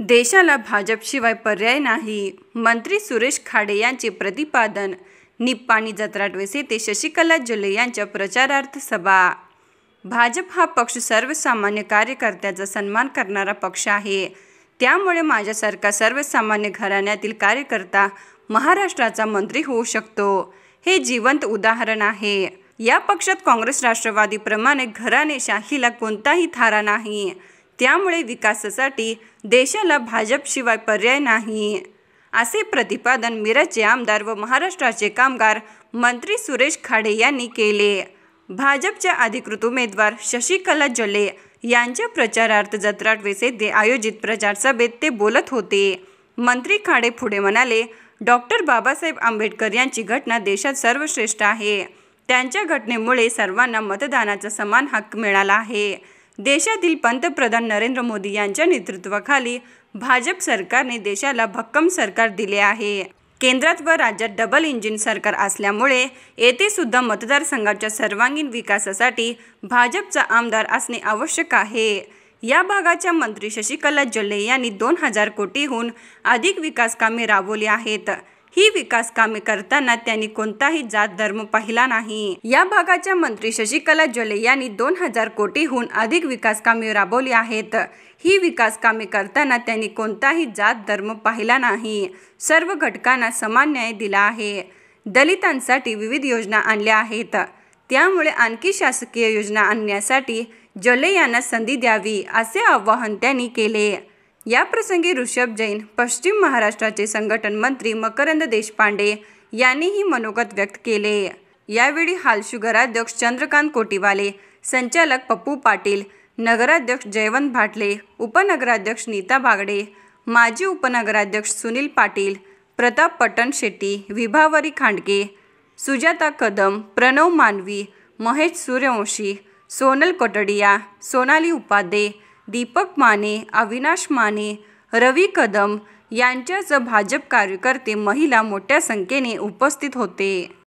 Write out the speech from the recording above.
देशाला भाजपशिवाय पर्याय नाही मंत्री सुरेश खाडे यांचे प्रतिपादन निप्पाणी जत्राटवेस येथे शशिकला जुले यांच्या प्रचारार्थ सभा भाजप हा पक्ष सर्वसामान्य कार्यकर्त्याचा सन्मान करणारा पक्ष आहे त्यामुळे माझ्यासारखा सर्वसामान्य घराण्यातील कार्यकर्ता महाराष्ट्राचा मंत्री होऊ शकतो हे जिवंत उदाहरण आहे या पक्षात काँग्रेस राष्ट्रवादीप्रमाणे घराणेशाहीला कोणताही थारा नाही त्यामुळे विकासासाठी देशाला भाजपशिवाय पर्याय नाही असे प्रतिपादन मिरजचे आमदार व महाराष्ट्राचे कामगार मंत्री सुरेश खाडे यांनी केले भाजपच्या अधिकृत उमेदवार शशिकला जले यांच्या प्रचारार्थ जत्राट येथे आयोजित प्रचारसभेत ते बोलत होते मंत्री खाडे पुढे म्हणाले डॉक्टर बाबासाहेब आंबेडकर यांची घटना देशात सर्वश्रेष्ठ आहे त्यांच्या घटनेमुळे सर्वांना मतदानाचा समान हक्क मिळाला आहे देशातील पंतप्रधान नरेंद्र मोदी यांच्या नेतृत्वाखाली भाजप सरकारने देशाला भक्कम सरकार दिले आहे केंद्रात व राज्यात डबल इंजिन सरकार असल्यामुळे येथे सुद्धा मतदारसंघाच्या सर्वांगीण विकासासाठी भाजपचा आमदार असणे आवश्यक आहे या भागाच्या मंत्री शशिकला जल्ले यांनी दोन हजार कोटीहून अधिक विकास कामे राबवली आहेत ही विकास कामे करताना त्यांनी कोणताही जात धर्म पाहिला नाही या भागाच्या मंत्री शशिकला जले यांनी दोन हजार कोटीहून अधिक विकास कामे राबवली आहेत ही विकास कामे करताना त्यांनी कोणताही जात धर्म पाहिला नाही सर्व घटकांना समान न्याय दिला आहे दलितांसाठी विविध योजना आणल्या आहेत त्यामुळे आणखी शासकीय योजना आणण्यासाठी ज्वले यांना संधी द्यावी असे आवाहन त्यांनी केले याप्रसंगी ऋषभ जैन पश्चिम महाराष्ट्राचे संघटन मंत्री मकरंद देशपांडे यांनीही मनोगत व्यक्त केले यावेळी हाल शुगराध्यक्ष चंद्रकांत कोटीवाले संचालक पप्पू पाटील नगराध्यक्ष जयवंत भाटले उपनगराध्यक्ष नीता बागडे माजी उपनगराध्यक्ष सुनील पाटील प्रताप पटण शेट्टी विभावरी खांडके सुजाता कदम प्रणव मानवी महेश सूर्यवंशी सोनल कोटडिया सोनाली उपाध्ये दीपक माने अविनाश माने रवी कदम यांच्यासह भाजप कार्यकर्ते महिला मोठ्या संख्येने उपस्थित होते